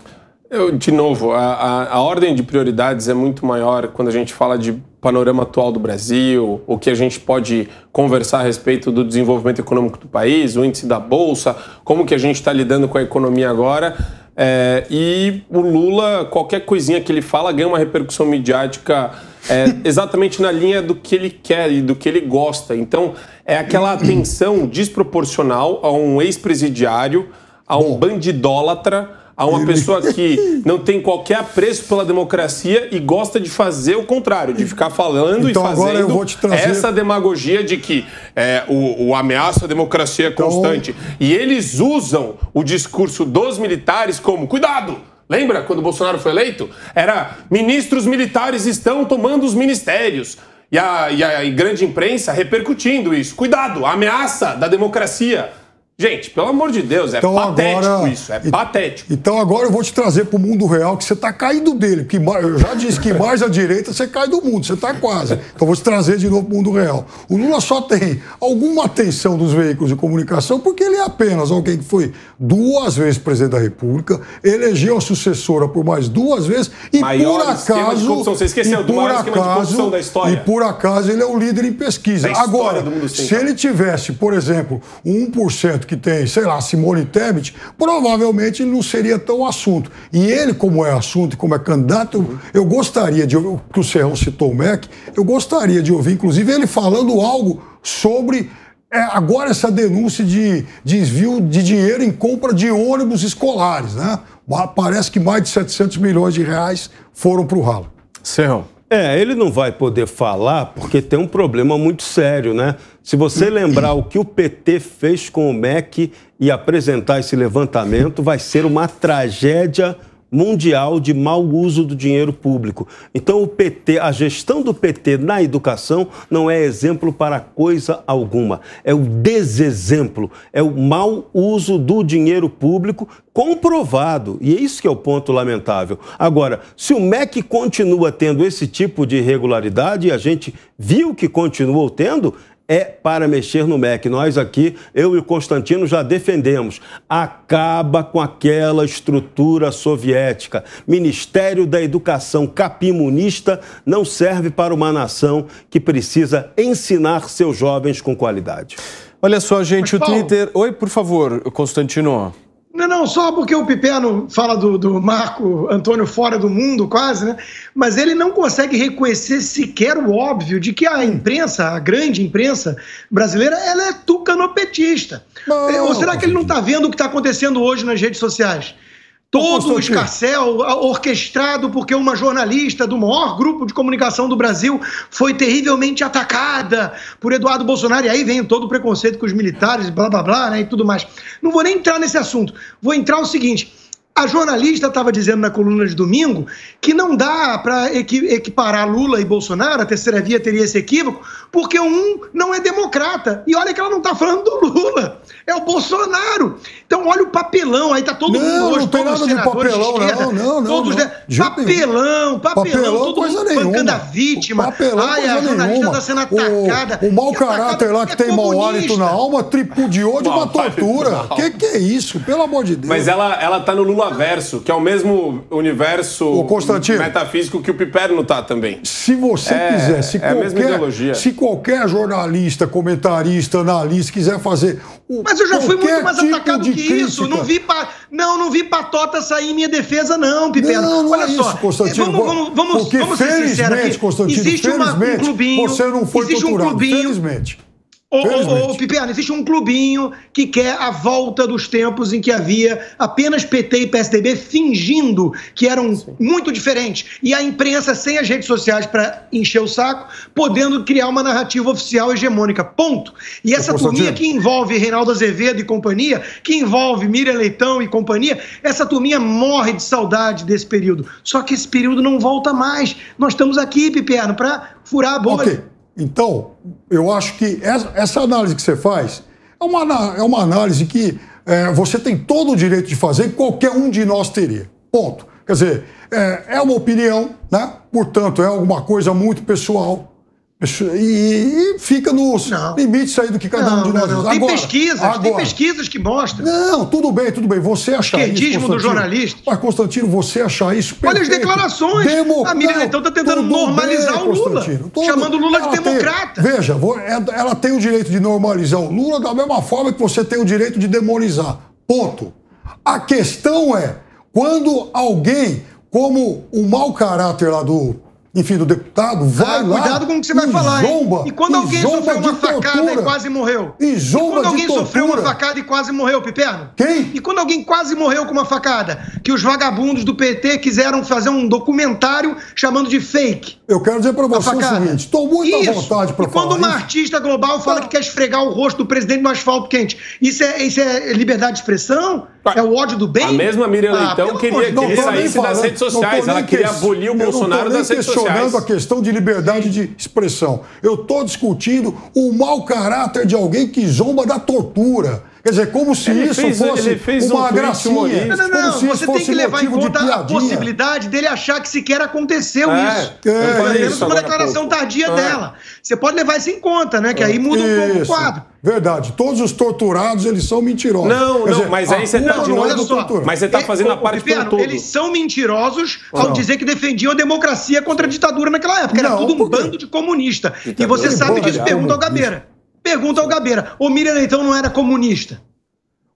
Eu, de novo, a, a, a, ordem de prioridades é muito maior quando a gente fala de panorama atual do Brasil, o que a gente pode conversar a respeito do desenvolvimento econômico do país, o índice da Bolsa, como que a gente está lidando com a economia agora. É, e o Lula, qualquer coisinha que ele fala, ganha uma repercussão midiática é, exatamente na linha do que ele quer e do que ele gosta. Então, é aquela atenção desproporcional a um ex-presidiário, a um bandidólatra a uma pessoa que não tem qualquer apreço pela democracia e gosta de fazer o contrário, de ficar falando então, e fazendo trazer... essa demagogia de que é, o, o ameaça à democracia é constante. Então... E eles usam o discurso dos militares como cuidado! Lembra quando o Bolsonaro foi eleito? Era ministros militares estão tomando os ministérios. E a, e a grande imprensa repercutindo isso. Cuidado, ameaça da democracia. Gente, pelo amor de Deus, é então, patético agora, isso, é e, patético. Então agora eu vou te trazer para o mundo real, que você está caído dele, porque eu já disse que mais à direita você cai do mundo, você está quase. Então eu vou te trazer de novo para o mundo real. O Lula só tem alguma atenção dos veículos de comunicação porque ele é apenas alguém que foi duas vezes presidente da República, elegeu a sucessora por mais duas vezes e maior por acaso... Você esqueceu e do maior acaso, de da história. E por acaso ele é o líder em pesquisa. Agora, se ele tivesse, por exemplo, 1% que que tem, sei lá, Simone Tebet, provavelmente não seria tão assunto. E ele, como é assunto e como é candidato, eu, gostaria de ouvir, que o Serrão citou o MEC, eu gostaria de ouvir, inclusive, ele falando algo sobre é, agora essa denúncia de, de desvio de dinheiro em compra de ônibus escolares, né? Parece que mais de 700 milhões de reais foram para o ralo. Serrão, é, ele não vai poder falar porque tem um problema muito sério, né? Se você lembrar o que o PT fez com o MEC e apresentar esse levantamento, vai ser uma tragédia mundial de mau uso do dinheiro público. Então o PT, a gestão do PT na educação não é exemplo para coisa alguma. É o desexemplo, é o mau uso do dinheiro público comprovado. E é isso que é o ponto lamentável. Agora, se o MEC continua tendo esse tipo de irregularidade, e a gente viu que continuou tendo, é para mexer no MEC. Nós aqui, eu e o Constantino, já defendemos. Acaba com aquela estrutura soviética. Ministério da Educação capimunista não serve para uma nação que precisa ensinar seus jovens com qualidade. Olha só, gente, Mas, o Twitter. Oi, por favor, Constantino. Não, não, só porque o Piperno fala do, do, Marco Antônio fora do mundo, quase, né? Mas ele não consegue reconhecer sequer o óbvio de que a hum. imprensa, a grande imprensa brasileira, ela é tucanopetista. Não, é, Ou será que ele não está vendo o que está acontecendo hoje nas redes sociais? todo o escarcel orquestrado porque uma jornalista do maior grupo de comunicação do Brasil foi terrivelmente atacada por Eduardo Bolsonaro. E aí vem todo o preconceito com os militares, blá blá blá, né, e tudo mais. Não vou nem entrar nesse assunto. Vou entrar o seguinte. A jornalista estava dizendo na coluna de domingo que não dá para equiparar Lula e Bolsonaro, a terceira via teria esse equívoco, porque um não é democrata. E olha que ela não está falando do Lula, é o Bolsonaro. Então olha o papelão, aí está todo não, mundo hoje, não tem nada de papelão, esquerda, não, não, não, todos não, de... papelão, papelão, papelão, todo coisa mundo nenhuma. bancando a vítima. O papelão, Ai, a jornalista está sendo atacada. O, o mau caráter lá que é tem comunista. mau hálito na alma tripudiou de uma tortura. O que, que é isso? Pelo amor de Deus. Mas ela, ela tá no Lula Verso, que é o mesmo universo o Constantino, metafísico que o Piperno tá também. Se você é, quiser, se, é qualquer, se qualquer jornalista, comentarista, analista quiser fazer. O, Mas eu já fui muito mais tipo atacado que crítica. isso. Não vi, pa, não, não vi patota sair em minha defesa, não, Piperno. Não, não Olha é só. isso, Constantino. Vamos, vamos, vamos, porque vamos ser sinceros aqui. Constantino, existe uma, um clubinho. Você não foi existe torturado, um clubinho, felizmente Ô, ô, Piperno, existe um clubinho que quer a volta dos tempos em que havia apenas PT e PSDB fingindo que eram Sim. muito diferentes. E a imprensa, sem as redes sociais para encher o saco, podendo criar uma narrativa oficial hegemônica. Ponto. E essa turminha que envolve Reinaldo Azevedo e companhia, que envolve Miriam Leitão e companhia, essa turminha morre de saudade desse período. Só que esse período não volta mais. Nós estamos aqui, Piperno, para furar a bolha. Okay. Então, eu acho que essa, análise que você faz é uma, é uma análise que é, você tem todo o direito de fazer, qualquer um de nós teria. Ponto. Quer dizer, é, é uma opinião, né? portanto, é alguma coisa muito pessoal. E, e fica nos não. limites aí do que cada não, um de nós. Agora, tem pesquisas, agora. tem pesquisas que mostram. Não, tudo bem, tudo bem. Você achar Esquerdismo isso. do jornalista. Mas, Constantino, você achar isso. Perfeito, Olha as declarações. Demo... A Miriam então está tentando normalizar bem, o Lula. Tudo... Chamando o Lula ela de democrata. Tem... Veja, é, ela tem o direito de normalizar o Lula da mesma forma que você tem o direito de demonizar. Ponto. A questão é quando alguém, como o mau caráter lá do enfim, do deputado, vai ah, lá. Cuidado com o que você vai falar, zomba, hein? E quando alguém sofreu uma facada tortura. e quase morreu? E, e quando alguém sofreu uma facada e quase morreu, Piperno? Quem? E quando alguém quase morreu com uma facada? Que os vagabundos do PT quiseram fazer um documentário chamando de fake. Eu quero dizer pra você o seguinte: estou muito isso. à vontade pra e falar. E quando uma isso. artista global fala tá. que quer esfregar o rosto do presidente no asfalto quente, isso é, isso é liberdade de expressão? Tá. É o ódio do bem? A mesma Miriam ah, Leitão ah, queria que ele saísse das redes sociais. Ela queria abolir o Bolsonaro das redes sociais questionando a questão de liberdade de expressão. Eu estou discutindo o mau caráter de alguém que zomba da tortura Quer dizer, como se ele isso fez, fosse fez uma um gracinha. Não, não, não. Como se você tem que levar em conta a possibilidade dele achar que sequer aconteceu é, isso. É, é, Nós uma declaração tardia é. dela. Você pode levar isso em conta, né? Que aí muda um pouco o quadro. Verdade. Todos os torturados, eles são mentirosos. Não, Quer não, dizer, mas aí você tá de novo é só, Mas você tá fazendo a parte Piano, todo. Eles são mentirosos ao não. dizer que defendiam a democracia contra a ditadura naquela época. Era não, tudo um bando de comunista. e você sabe disso, é pergunta ao é Gabeira. Pergunta ao Gabeira. O Miriam Leitão não era comunista.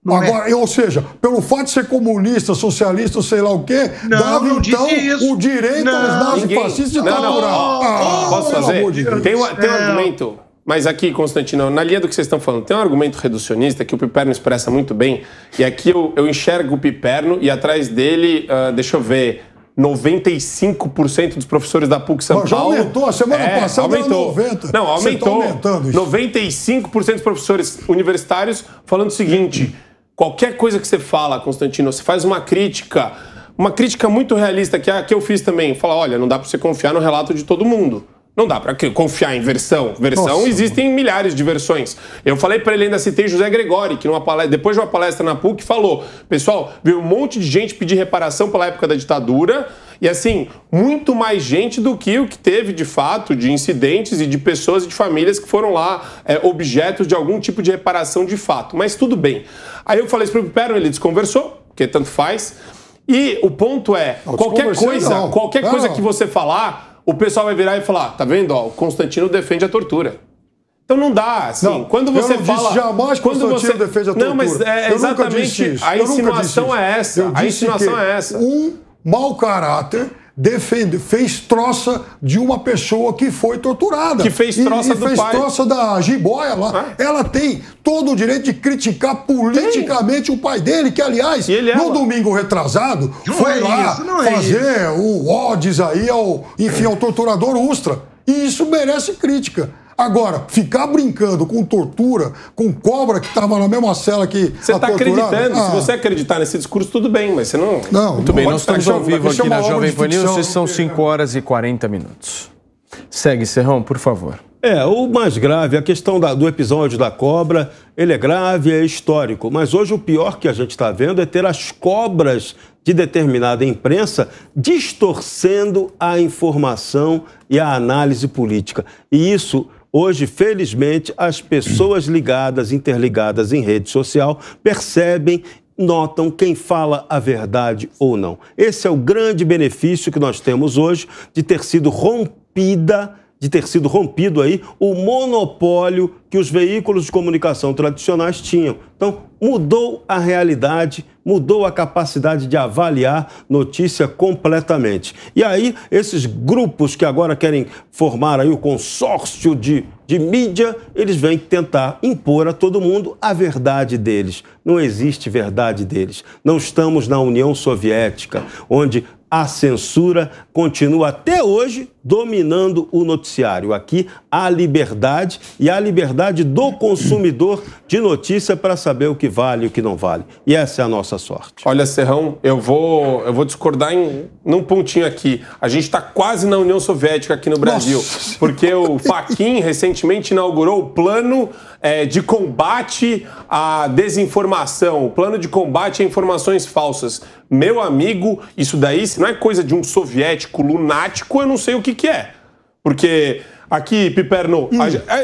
Não é? Agora, é. ou seja, pelo fato de ser comunista, socialista, sei lá o quê, não, dava não então o direito não. aos nazifascistas de torturar. Não, ah, posso fazer? De tem, um, tem um é. argumento, mas aqui, Constantino, na linha do que vocês estão falando, tem um argumento reducionista que o Piperno expressa muito bem, e aqui eu, eu enxergo o Piperno e atrás dele, uh, deixa eu ver, 95% dos professores da PUC São Mas Paulo. Já aumentou, a semana é, passada aumentou. era 90%. Não, aumentou. tá 95% dos professores universitários falando o seguinte: qualquer coisa que você fala, Constantino, você faz uma crítica, uma crítica muito realista, que, é a, que eu fiz também. Falar: olha, não dá para você confiar no relato de todo mundo. Não dá para confiar em versão. Versão Nossa, existem mano. milhares de versões. Eu falei para ele ainda citei José Gregori, que numa palestra, depois de uma palestra na PUC falou: "Pessoal, veio um monte de gente pedir reparação pela época da ditadura, e assim, muito mais gente do que o que teve de fato de incidentes e de pessoas e de famílias que foram lá é, objetos de algum tipo de reparação de fato. Mas tudo bem. Aí eu falei isso pro Pipero, ele desconversou, porque tanto faz. E o ponto é, qualquer coisa, qualquer coisa que você falar, o pessoal vai virar e falar: ah, tá vendo? Ó, o Constantino defende a tortura. Então não dá, assim, não, quando você eu não fala... Disse jamais quando Constantino você... defende a tortura. Não, mas é, eu exatamente, a insinuação é essa. A insinuação é essa. Um mau caráter defende, fez troça de uma pessoa que foi torturada. Que fez troça e, do e fez pai. troça da jiboia lá. Ah. Ela tem todo o direito de criticar politicamente tem. o pai dele, que, aliás, é no domingo retrasado, não foi é lá isso, é fazer o ódios aí ao, enfim, ao torturador Ustra. E isso merece crítica. Agora, ficar brincando com tortura, com cobra que estava na mesma cela que. Você está acreditando. Ah. Se você acreditar nesse discurso, tudo bem, mas você não. Não, Muito não bem, nós estamos ao vivo aqui na Jovem Pan News, são 5 horas e 40 minutos. Segue, Serrão, por favor. É, o mais grave, a questão da, do episódio da cobra, ele é grave, é histórico. Mas hoje o pior que a gente está vendo é ter as cobras de determinada imprensa distorcendo a informação e a análise política. E isso Hoje, felizmente, as pessoas ligadas, interligadas em rede social, percebem notam quem fala a verdade ou não. Esse é o grande benefício que nós temos hoje de ter sido rompida de ter sido rompido aí o monopólio que os veículos de comunicação tradicionais tinham. Então, mudou a realidade, mudou a capacidade de avaliar notícia completamente. E aí, esses grupos que agora querem formar aí o consórcio de, de mídia, eles vêm tentar impor a todo mundo a verdade deles. Não existe verdade deles. Não estamos na União Soviética, onde a censura continua até hoje dominando o noticiário. Aqui, a liberdade e a liberdade do consumidor de notícia para saber o que vale e o que não vale. E essa é a nossa sorte. Olha, Serrão, eu vou, eu vou discordar em num pontinho aqui. A gente está quase na União Soviética aqui no Brasil, nossa. porque o Faquin recentemente inaugurou o plano é, de combate à desinformação, o plano de combate a informações falsas. Meu amigo, isso daí, se não é coisa de um soviético lunático, eu não sei o que que é. Porque aqui, Piperno, hum.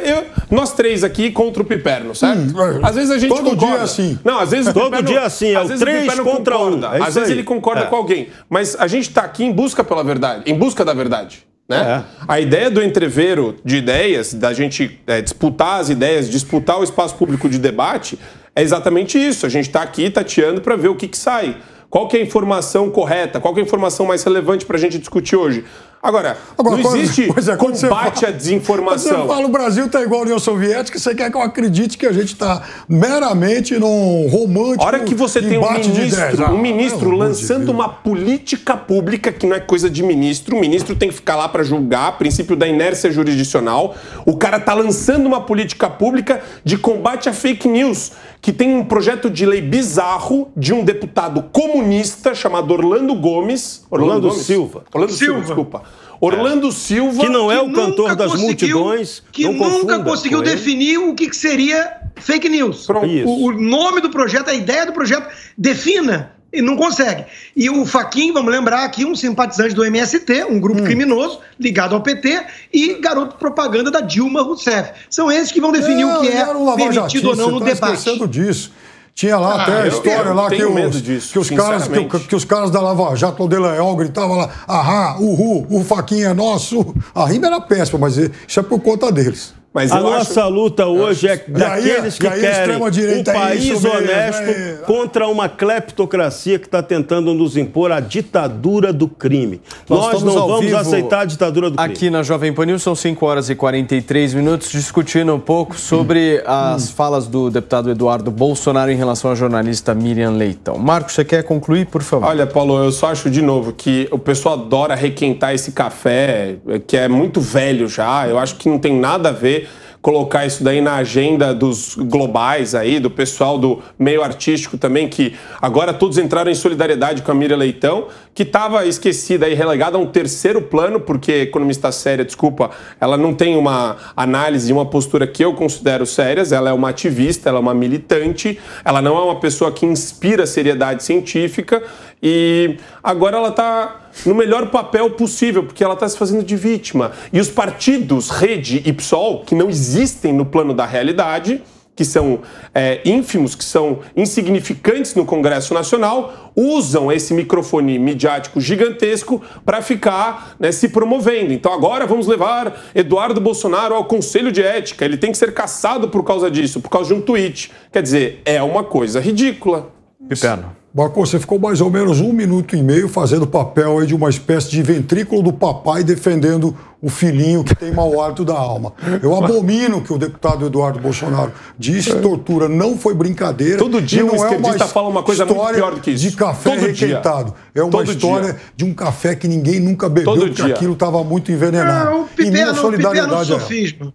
eu, nós três aqui contra o Piperno, certo? Hum. Às vezes a gente Todo é concorda. dia assim. Não, às vezes Todo Piperno, dia é assim, é às vezes três o Piperno contra concorda, um. É às vezes aí. ele concorda é. com alguém. Mas a gente está aqui em busca pela verdade, em busca da verdade. Né? É. A ideia do entreveiro de ideias, da gente é, disputar as ideias, disputar o espaço público de debate, é exatamente isso. A gente está aqui tateando para ver o que, que sai. Qual que é a informação correta? Qual que é a informação mais relevante para a gente discutir hoje? Agora, Agora não existe é, combate fala, à desinformação. Você fala o Brasil está igual a União Soviética, você quer que eu acredite que a gente está meramente num romântico. hora que você tem um ministro, ah, um ministro ah, lançando uma política pública que não é coisa de ministro, o ministro tem que ficar lá para julgar, princípio da inércia jurisdicional. O cara está lançando uma política pública de combate à fake news, que tem um projeto de lei bizarro de um deputado comunista chamado Orlando Gomes. Orlando, Orlando Gomes? Silva. Orlando Silva, Silva desculpa Orlando é. Silva. Que não é que o cantor das multidões. Que nunca conseguiu definir o que, que seria fake news. O, o, nome do projeto, a ideia do projeto, defina e não consegue. E o Faquin, vamos lembrar aqui, um simpatizante do MST, um grupo hum. criminoso ligado ao PT, e garoto propaganda da Dilma Rousseff. São esses que vão definir o que é permitido ou não no debate. disso. Tinha lá ah, até a história lá que, os, que, os caras, que, que, os caras da Lava Jato, o Deleal, gritavam lá, ahá, uhu, o faquinha é nosso. A rima era péssima, mas isso é por conta deles. Mas a nossa acho... luta hoje é daqueles que é querem um é país é, honesto contra uma cleptocracia que está tentando nos impor a ditadura do crime. Nós, Nós não vamos aceitar a ditadura do crime. Aqui na Jovem Pan News são 5 horas e 43 minutos discutindo um pouco sobre as falas do deputado Eduardo Bolsonaro em relação à jornalista Miriam Leitão. Marcos, você quer concluir, por favor? Olha, Paulo, eu só acho de novo que o pessoal adora requentar esse café, que é muito velho já. Eu acho que não tem nada a ver colocar isso daí na agenda dos globais aí, do pessoal do meio artístico também, que agora todos entraram em solidariedade com a Miriam Leitão, que estava esquecida e relegada a um terceiro plano, porque economista séria, desculpa, ela não tem uma análise e uma postura que eu considero sérias, ela é uma ativista, ela é uma militante, ela não é uma pessoa que inspira seriedade científica e agora ela está no melhor papel possível, porque ela está se fazendo de vítima. E os partidos Rede e PSOL, que não existem no plano da realidade, que são é, ínfimos, que são insignificantes no Congresso Nacional, usam esse microfone midiático gigantesco para ficar né, se promovendo. Então agora vamos levar Eduardo Bolsonaro ao Conselho de Ética. Ele tem que ser caçado por causa disso, por causa de um tweet. Quer dizer, é uma coisa ridícula. Piperno Marcou, você ficou mais ou menos um minuto e meio fazendo o papel de uma espécie de ventrículo do papai defendendo o filhinho que tem mau hálito da alma. Eu abomino que o deputado Eduardo Bolsonaro disse é. tortura não foi brincadeira. Todo dia um esquerdista é uma fala uma coisa muito pior do que isso. de café Todo requentado. Dia. É uma Todo história dia. de um café que ninguém nunca bebeu, Todo porque dia. aquilo estava muito envenenado. É, o Piperno, e minha é é solidariedade o é. sofismo.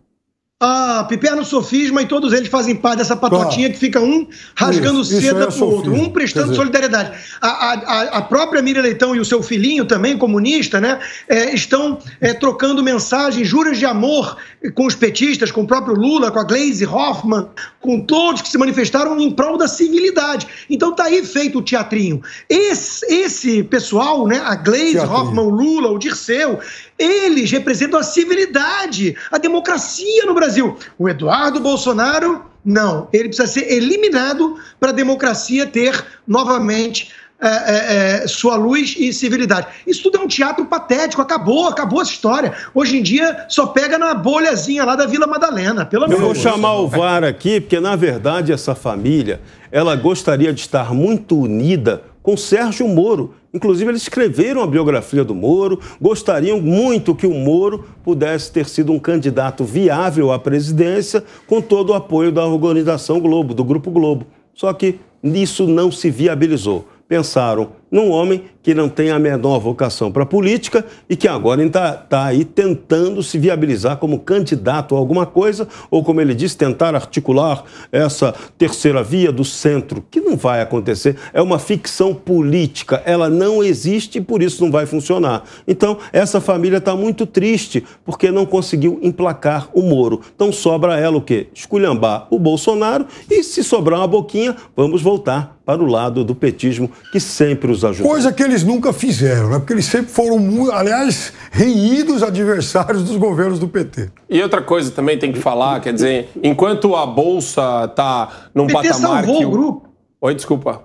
Ah, Piperno é Sofisma e todos eles fazem parte dessa patotinha claro. que fica um rasgando isso, seda isso é pro outro, um prestando dizer... solidariedade. A, a, a própria Miriam Leitão e o seu filhinho, também comunista, né, é, estão é, trocando mensagens, juras de amor com os petistas, com o próprio Lula, com a Glaze Hoffman, com todos que se manifestaram em prol da civilidade. Então tá aí feito o teatrinho. Esse, esse pessoal, né, a Glaze teatrinho. Hoffman, o Lula, o Dirceu, eles representam a civilidade, a democracia no Brasil. O Eduardo Bolsonaro, não. Ele precisa ser eliminado para a democracia ter novamente é, é, é, sua luz e civilidade. Isso tudo é um teatro patético, acabou, acabou a história. Hoje em dia só pega na bolhazinha lá da Vila Madalena, pelo menos. Eu vou chamar o VAR aqui, porque na verdade essa família, ela gostaria de estar muito unida com Sérgio Moro, Inclusive, eles escreveram a biografia do Moro, gostariam muito que o Moro pudesse ter sido um candidato viável à presidência com todo o apoio da organização Globo, do Grupo Globo. Só que isso não se viabilizou. Pensaram, num homem que não tem a menor vocação para política e que agora está tá aí tentando se viabilizar como candidato a alguma coisa, ou como ele disse, tentar articular essa terceira via do centro, que não vai acontecer. É uma ficção política, ela não existe e por isso não vai funcionar. Então, essa família está muito triste porque não conseguiu emplacar o Moro. Então, sobra ela o quê? Esculhambar o Bolsonaro e, se sobrar uma boquinha, vamos voltar para o lado do petismo que sempre os nos ajudou. Coisa que eles nunca fizeram, né? porque eles sempre foram, aliás, reídos adversários dos governos do PT. E outra coisa também tem que falar, quer dizer, enquanto a Bolsa está num o PT patamar... Salvou que... o grupo. Oi, desculpa.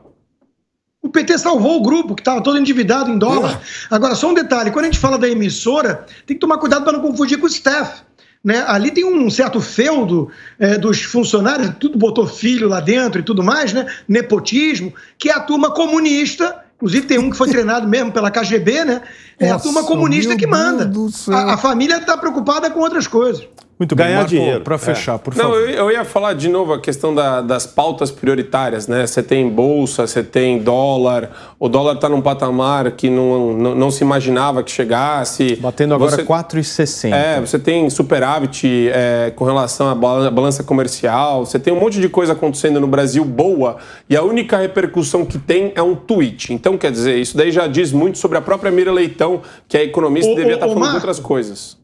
O PT salvou o grupo, que estava todo endividado em dólar. É. Agora, só um detalhe: quando a gente fala da emissora, tem que tomar cuidado para não confundir com o staff. Né? Ali tem um certo feudo é, dos funcionários, tudo botou filho lá dentro e tudo mais, né? nepotismo, que é a turma comunista Inclusive, tem um que foi treinado mesmo pela KGB, né? É Nossa, a turma comunista que manda. A, a, família está preocupada com outras coisas. Muito bem, ganhar Marco, dinheiro. Para é. fechar, é. por favor. Não, eu, eu, ia falar de novo a questão da, das pautas prioritárias, né? Você tem bolsa, você tem dólar. O dólar está num patamar que não, não, não, se imaginava que chegasse. Batendo agora 4,60. É, você tem superávit é, com relação à balança comercial. Você tem um monte de coisa acontecendo no Brasil boa e a única repercussão que tem é um tweet. Então, quer dizer, isso daí já diz muito sobre a própria Mira Leitão, que é economista o, e devia estar tá falando Marco, de outras coisas.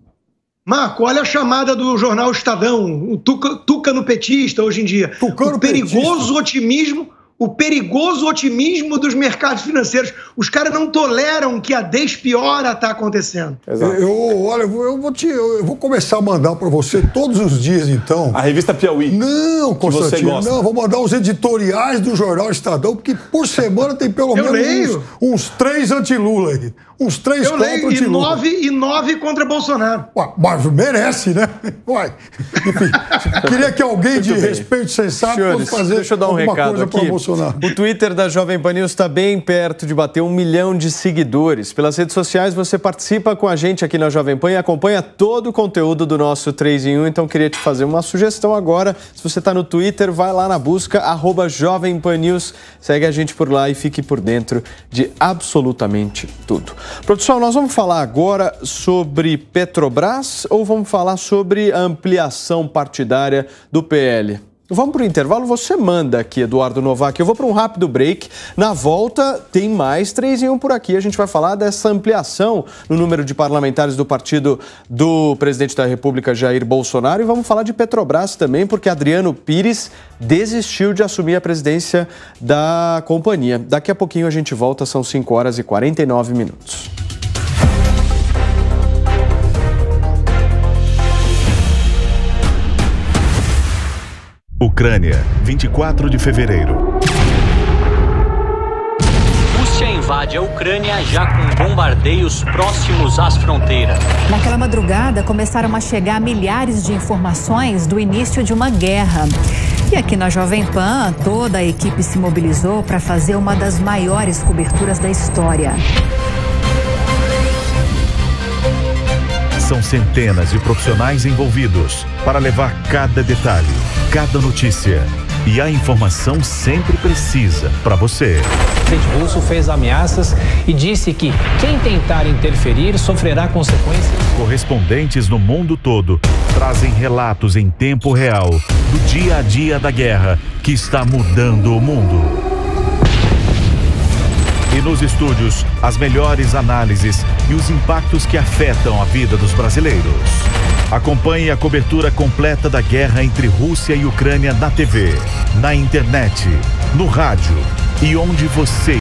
Marco, olha a chamada do jornal Estadão, o tuca, tucano petista hoje em dia. Tucano o perigoso petista. otimismo, o perigoso otimismo dos mercados financeiros. Os caras não toleram que a despiora está acontecendo. Exato. Eu, olha, eu, eu vou te, eu, eu vou começar a mandar para você todos os dias então. A revista Piauí. Não, Constantino, não, vou mandar os editoriais do jornal Estadão, porque por semana tem pelo menos uns, uns, três anti-Lula aí uns três eu contra leio, e nove, e nove contra Bolsonaro. Ué, mas merece, né? Ué, enfim, queria que alguém de respeito sensato Senhores, fosse fazer deixa eu dar um recado aqui. Bolsonaro. O Twitter da Jovem Pan News está bem perto de bater um milhão de seguidores. Pelas redes sociais você participa com a gente aqui na Jovem Pan e acompanha todo o conteúdo do nosso 3 em 1. Então queria te fazer uma sugestão agora. Se você está no Twitter, vai lá na busca, arroba Jovem Pan News. Segue a gente por lá e fique por dentro de absolutamente tudo. Produção, nós vamos falar agora sobre Petrobras ou vamos falar sobre a ampliação partidária do PL? Vamos para o intervalo, você manda aqui, Eduardo Novak. Eu vou para um rápido break. Na volta, tem mais 3 em 1 por aqui. A gente vai falar dessa ampliação no número de parlamentares do partido do presidente da República, Jair Bolsonaro. E vamos falar de Petrobras também, porque Adriano Pires desistiu de assumir a presidência da companhia. Daqui a pouquinho a gente volta, são 5 horas e 49 minutos. Ucrânia, 24 de fevereiro. Rússia invade a Ucrânia já com bombardeios próximos às fronteiras. Naquela madrugada começaram a chegar milhares de informações do início de uma guerra. E aqui na Jovem Pan, toda a equipe se mobilizou para fazer uma das maiores coberturas da história. São centenas de profissionais envolvidos para levar cada detalhe, cada notícia e a informação sempre precisa para você. O presidente russo fez ameaças e disse que quem tentar interferir sofrerá consequências. Correspondentes no mundo todo trazem relatos em tempo real do dia a dia da guerra que está mudando o mundo. E nos estúdios, as melhores análises e os impactos que afetam a vida dos brasileiros. Acompanhe a cobertura completa da guerra entre Rússia e Ucrânia na TV, na internet, no rádio e onde você